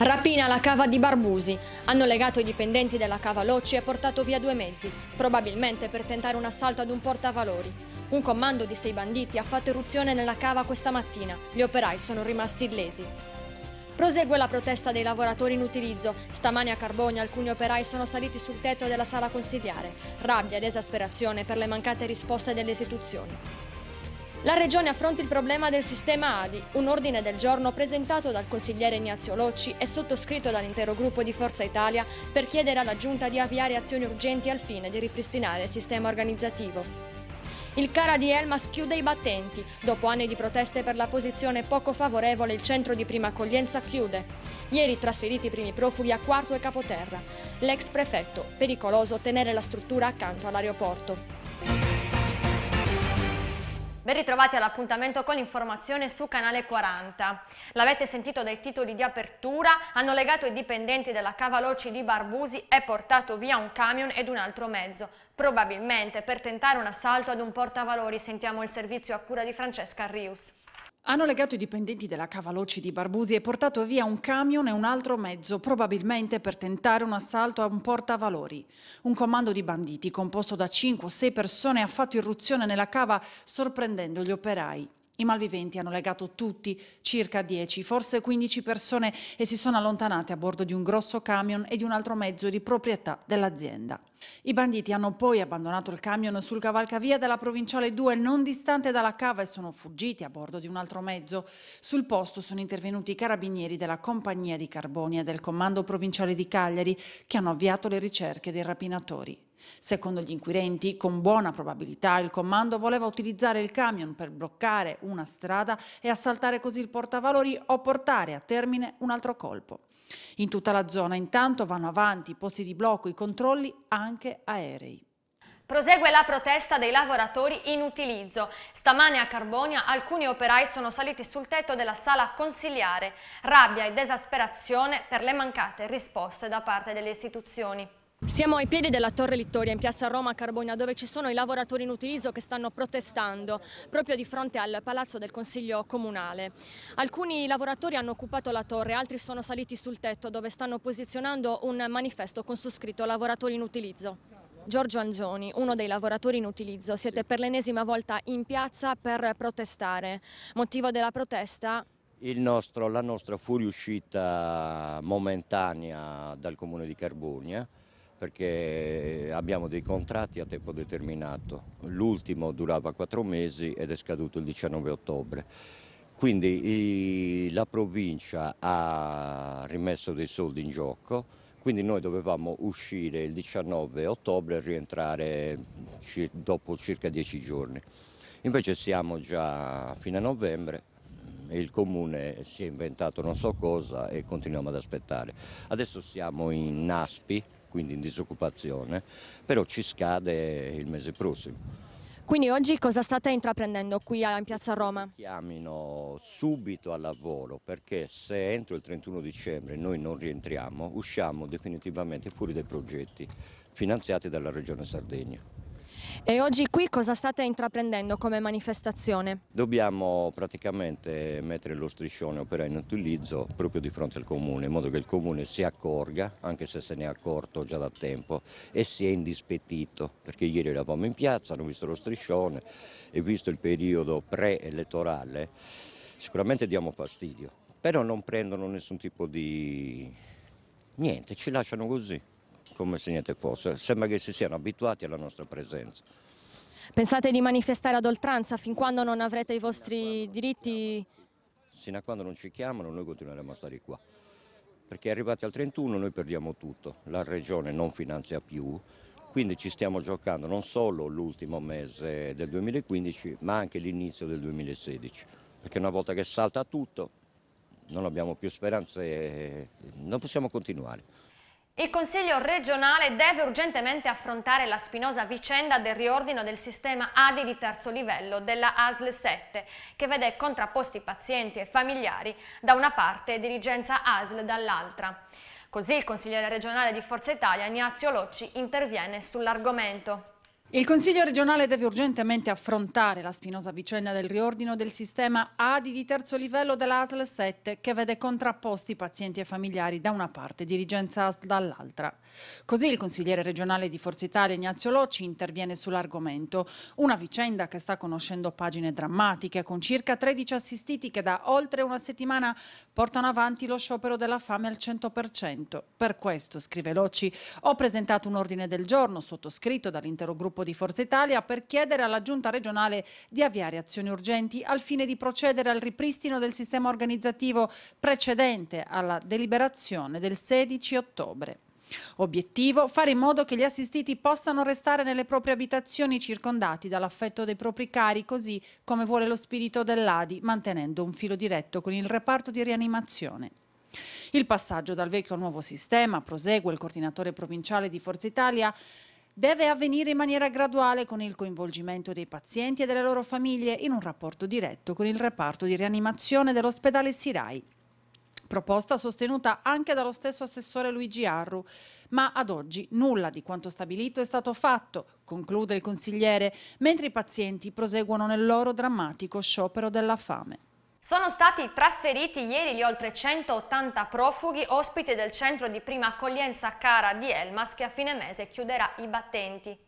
Rapina la cava di Barbusi. Hanno legato i dipendenti della cava Locci e portato via due mezzi, probabilmente per tentare un assalto ad un portavalori. Un comando di sei banditi ha fatto eruzione nella cava questa mattina. Gli operai sono rimasti illesi. Prosegue la protesta dei lavoratori in utilizzo. Stamani a Carbogna alcuni operai sono saliti sul tetto della sala consigliare. Rabbia ed esasperazione per le mancate risposte delle istituzioni. La Regione affronta il problema del sistema ADI, un ordine del giorno presentato dal consigliere Ignazio Locci e sottoscritto dall'intero gruppo di Forza Italia per chiedere alla Giunta di avviare azioni urgenti al fine di ripristinare il sistema organizzativo. Il Cara di Elmas chiude i battenti. Dopo anni di proteste per la posizione poco favorevole, il centro di prima accoglienza chiude. Ieri trasferiti i primi profughi a Quarto e Capoterra. L'ex prefetto, pericoloso tenere la struttura accanto all'aeroporto. Ben ritrovati all'appuntamento con l'informazione su Canale 40. L'avete sentito dai titoli di apertura, hanno legato i dipendenti della Cavalocci di Barbusi e portato via un camion ed un altro mezzo, probabilmente per tentare un assalto ad un portavalori. Sentiamo il servizio a cura di Francesca Rius. Hanno legato i dipendenti della Cavalocci di Barbusi e portato via un camion e un altro mezzo, probabilmente per tentare un assalto a un portavalori. Un comando di banditi composto da 5 o 6 persone ha fatto irruzione nella cava sorprendendo gli operai. I malviventi hanno legato tutti, circa 10, forse 15 persone e si sono allontanate a bordo di un grosso camion e di un altro mezzo di proprietà dell'azienda. I banditi hanno poi abbandonato il camion sul cavalcavia della provinciale 2 non distante dalla cava e sono fuggiti a bordo di un altro mezzo. Sul posto sono intervenuti i carabinieri della compagnia di Carbonia e del comando provinciale di Cagliari che hanno avviato le ricerche dei rapinatori. Secondo gli inquirenti, con buona probabilità il comando voleva utilizzare il camion per bloccare una strada e assaltare così il portavalori o portare a termine un altro colpo. In tutta la zona intanto vanno avanti i posti di blocco, i controlli anche aerei. Prosegue la protesta dei lavoratori in utilizzo. Stamane a Carbonia alcuni operai sono saliti sul tetto della sala consigliare. Rabbia ed esasperazione per le mancate risposte da parte delle istituzioni. Siamo ai piedi della Torre Littoria in piazza Roma a Carbogna dove ci sono i lavoratori in utilizzo che stanno protestando proprio di fronte al palazzo del Consiglio Comunale. Alcuni lavoratori hanno occupato la torre, altri sono saliti sul tetto dove stanno posizionando un manifesto con su scritto lavoratori in utilizzo. Giorgio Angioni, uno dei lavoratori in utilizzo, siete per l'ennesima volta in piazza per protestare. Motivo della protesta? Nostro, la nostra fuoriuscita momentanea dal comune di Carbogna perché abbiamo dei contratti a tempo determinato. L'ultimo durava quattro mesi ed è scaduto il 19 ottobre. Quindi i, la provincia ha rimesso dei soldi in gioco, quindi noi dovevamo uscire il 19 ottobre e rientrare cir dopo circa dieci giorni. Invece siamo già a fine novembre e il comune si è inventato non so cosa e continuiamo ad aspettare. Adesso siamo in Aspi, quindi in disoccupazione, però ci scade il mese prossimo. Quindi oggi cosa state intraprendendo qui in Piazza Roma? Chiamino subito al lavoro perché se entro il 31 dicembre noi non rientriamo usciamo definitivamente fuori dai progetti finanziati dalla Regione Sardegna. E oggi qui cosa state intraprendendo come manifestazione? Dobbiamo praticamente mettere lo striscione opera in utilizzo proprio di fronte al comune, in modo che il comune si accorga, anche se se ne è accorto già da tempo, e si è indispettito, perché ieri eravamo in piazza, hanno visto lo striscione e visto il periodo pre-elettorale, sicuramente diamo fastidio, però non prendono nessun tipo di... niente, ci lasciano così come se niente fosse. Sembra che si siano abituati alla nostra presenza. Pensate di manifestare ad oltranza fin quando non avrete i vostri diritti? Sino a quando non ci chiamano noi continueremo a stare qua. Perché arrivati al 31 noi perdiamo tutto, la regione non finanzia più, quindi ci stiamo giocando non solo l'ultimo mese del 2015 ma anche l'inizio del 2016. Perché una volta che salta tutto non abbiamo più speranze, non possiamo continuare. Il Consiglio regionale deve urgentemente affrontare la spinosa vicenda del riordino del sistema ADI di terzo livello della ASL 7, che vede contrapposti pazienti e familiari da una parte e dirigenza ASL dall'altra. Così il consigliere regionale di Forza Italia, Ignazio Locci, interviene sull'argomento. Il Consiglio regionale deve urgentemente affrontare la spinosa vicenda del riordino del sistema ADI di terzo livello dell'ASL 7 che vede contrapposti pazienti e familiari da una parte e dirigenza ASL dall'altra. Così il consigliere regionale di Forza Italia Ignazio Locci interviene sull'argomento, una vicenda che sta conoscendo pagine drammatiche con circa 13 assistiti che da oltre una settimana portano avanti lo sciopero della fame al 100%. Per questo, scrive Locci, ho presentato un ordine del giorno sottoscritto dall'intero gruppo Capogruppo di Forza Italia per chiedere alla Giunta regionale di avviare azioni urgenti al fine di procedere al ripristino del sistema organizzativo precedente alla deliberazione del 16 ottobre. Obiettivo? Fare in modo che gli assistiti possano restare nelle proprie abitazioni circondati dall'affetto dei propri cari, così come vuole lo spirito dell'Adi, mantenendo un filo diretto con il reparto di rianimazione. Il passaggio dal vecchio al nuovo sistema, prosegue il coordinatore provinciale di Forza Italia, deve avvenire in maniera graduale con il coinvolgimento dei pazienti e delle loro famiglie in un rapporto diretto con il reparto di rianimazione dell'ospedale Sirai proposta sostenuta anche dallo stesso assessore Luigi Arru. Ma ad oggi nulla di quanto stabilito è stato fatto, conclude il consigliere, mentre i pazienti proseguono nel loro drammatico sciopero della fame. Sono stati trasferiti ieri gli oltre 180 profughi ospiti del centro di prima accoglienza Cara di Elmas che a fine mese chiuderà i battenti.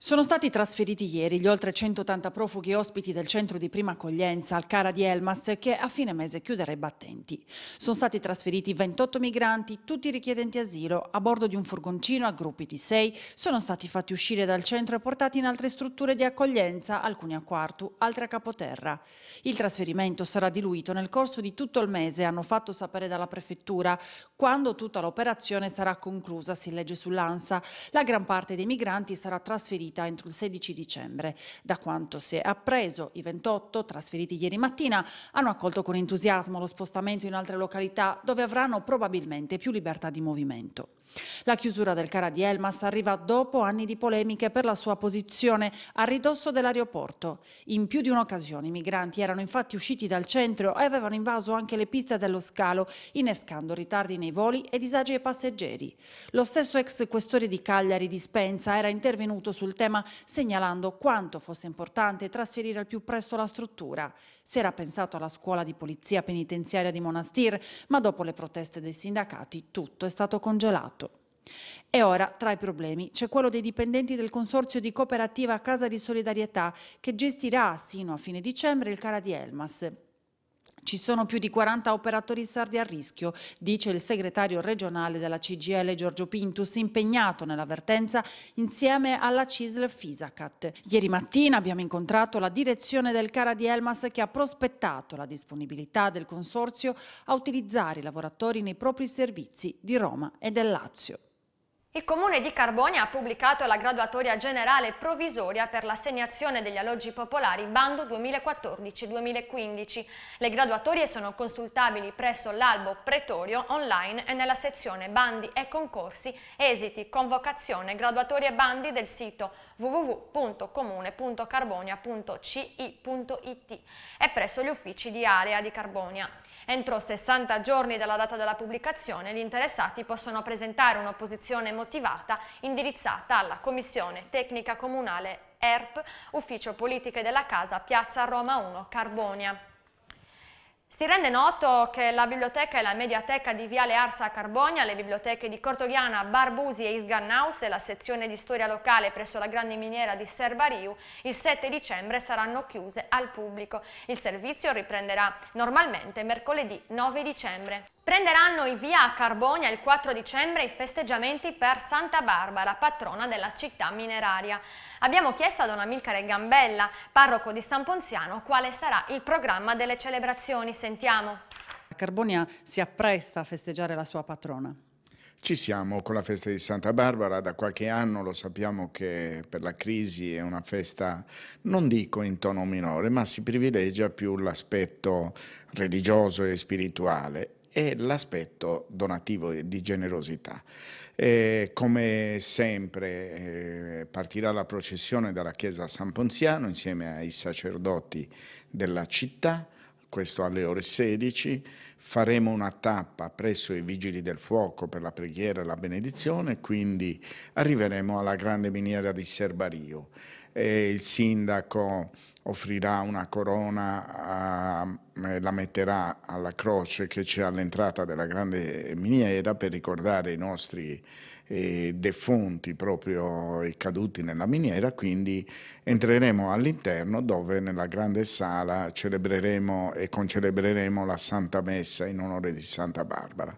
Sono stati trasferiti ieri gli oltre 180 profughi ospiti del centro di prima accoglienza al Cara di Elmas che a fine mese chiuderà i battenti. Sono stati trasferiti 28 migranti, tutti richiedenti asilo, a bordo di un furgoncino a gruppi di 6. Sono stati fatti uscire dal centro e portati in altre strutture di accoglienza, alcuni a Quartu, altri a Capoterra. Il trasferimento sarà diluito nel corso di tutto il mese, hanno fatto sapere dalla prefettura. Quando tutta l'operazione sarà conclusa, si legge sull'ANSA, la gran parte dei migranti sarà trasferita eseguita entro il 16 dicembre. Da quanto si è appreso, i 28 trasferiti ieri mattina hanno accolto con entusiasmo lo spostamento in altre località dove avranno probabilmente più libertà di movimento. La chiusura del Cara di Elmas arriva dopo anni di polemiche per la sua posizione a ridosso dell'aeroporto. In più di un'occasione i migranti erano infatti usciti dal centro e avevano invaso anche le piste dello scalo, innescando ritardi nei voli e disagi ai passeggeri. Lo stesso ex questore di Cagliari di Spenza era intervenuto sul tema segnalando quanto fosse importante trasferire al più presto la struttura. Si era pensato alla scuola di polizia penitenziaria di Monastir, ma dopo le proteste dei sindacati tutto è stato congelato. E ora tra i problemi c'è quello dei dipendenti del consorzio di cooperativa Casa di Solidarietà che gestirà sino a fine dicembre il cara di Elmas. Ci sono più di 40 operatori sardi a rischio, dice il segretario regionale della CGL Giorgio Pintus, impegnato nell'avvertenza insieme alla CISL Fisacat. Ieri mattina abbiamo incontrato la direzione del Cara di Elmas che ha prospettato la disponibilità del consorzio a utilizzare i lavoratori nei propri servizi di Roma e del Lazio. Il Comune di Carbonia ha pubblicato la graduatoria generale provvisoria per l'assegnazione degli alloggi popolari bando 2014-2015. Le graduatorie sono consultabili presso l'albo pretorio online e nella sezione bandi e concorsi, esiti, convocazione, graduatorie e bandi del sito www.comune.carbonia.ci.it e presso gli uffici di area di Carbonia. Entro 60 giorni dalla data della pubblicazione gli interessati possono presentare un'opposizione motivata indirizzata alla Commissione Tecnica Comunale ERP, Ufficio Politiche della Casa, Piazza Roma 1, Carbonia. Si rende noto che la biblioteca e la mediateca di Viale Arsa a Carbogna, le biblioteche di Cortoghiana, Barbusi e Isgannaus e la sezione di storia locale presso la grande miniera di Servariu il 7 dicembre saranno chiuse al pubblico. Il servizio riprenderà normalmente mercoledì 9 dicembre. Prenderanno in via a Carbonia il 4 dicembre i festeggiamenti per Santa Barbara, patrona della città mineraria. Abbiamo chiesto ad Amilcare Gambella, parroco di San Ponziano, quale sarà il programma delle celebrazioni. Sentiamo. Carbonia si appresta a festeggiare la sua patrona. Ci siamo con la festa di Santa Barbara, da qualche anno lo sappiamo che per la crisi è una festa, non dico in tono minore, ma si privilegia più l'aspetto religioso e spirituale è l'aspetto donativo di generosità. E come sempre eh, partirà la processione dalla chiesa San Ponziano insieme ai sacerdoti della città, questo alle ore 16, faremo una tappa presso i Vigili del Fuoco per la preghiera e la benedizione, quindi arriveremo alla grande miniera di Serbario. E il sindaco offrirà una corona, a, eh, la metterà alla croce che c'è all'entrata della grande miniera per ricordare i nostri eh, defunti proprio i caduti nella miniera, quindi entreremo all'interno dove nella grande sala celebreremo e concelebreremo la Santa Messa in onore di Santa Barbara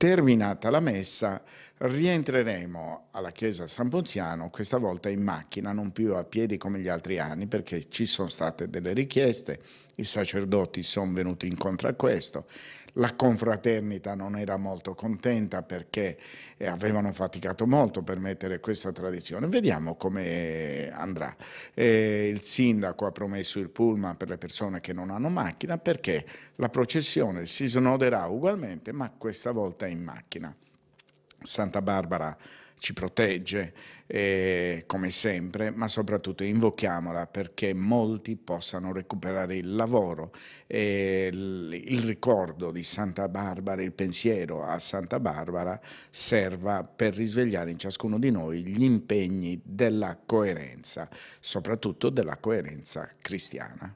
terminata la messa rientreremo alla chiesa San Ponziano, questa volta in macchina, non più a piedi come gli altri anni, perché ci sono state delle richieste, i sacerdoti sono venuti incontro a questo la confraternita non era molto contenta perché eh, avevano faticato molto per mettere questa tradizione. Vediamo come andrà. Eh, il sindaco ha promesso il pullman per le persone che non hanno macchina perché la processione si snoderà ugualmente ma questa volta in macchina. Santa Barbara ci protegge eh, come sempre, ma soprattutto invochiamola perché molti possano recuperare il lavoro, eh, il ricordo di Santa Barbara, il pensiero a Santa Barbara serva per risvegliare in ciascuno di noi gli impegni della coerenza, soprattutto della coerenza cristiana.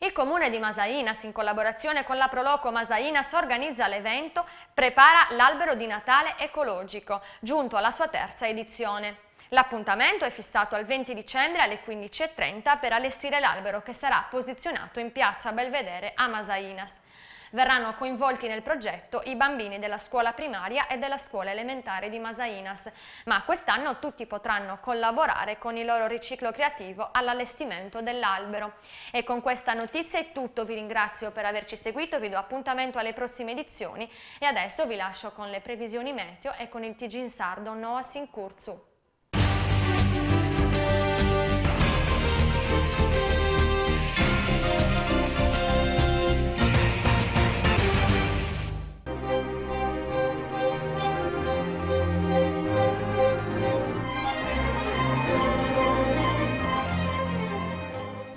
Il comune di Masainas, in collaborazione con la Proloco Masainas, organizza l'evento Prepara l'albero di Natale ecologico, giunto alla sua terza edizione. L'appuntamento è fissato al 20 dicembre alle 15.30 per allestire l'albero che sarà posizionato in piazza Belvedere a Masainas. Verranno coinvolti nel progetto i bambini della scuola primaria e della scuola elementare di Masainas, ma quest'anno tutti potranno collaborare con il loro riciclo creativo all'allestimento dell'albero. E con questa notizia è tutto, vi ringrazio per averci seguito, vi do appuntamento alle prossime edizioni e adesso vi lascio con le previsioni meteo e con il TG in sardo Noah Sincurzu.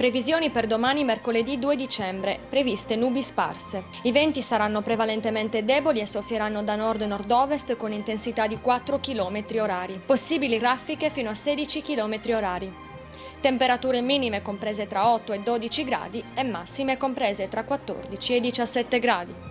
Previsioni per domani mercoledì 2 dicembre, previste nubi sparse. I venti saranno prevalentemente deboli e soffieranno da nord e nord-ovest con intensità di 4 km orari. Possibili raffiche fino a 16 km orari. Temperature minime comprese tra 8 e 12 gradi e massime comprese tra 14 e 17 gradi.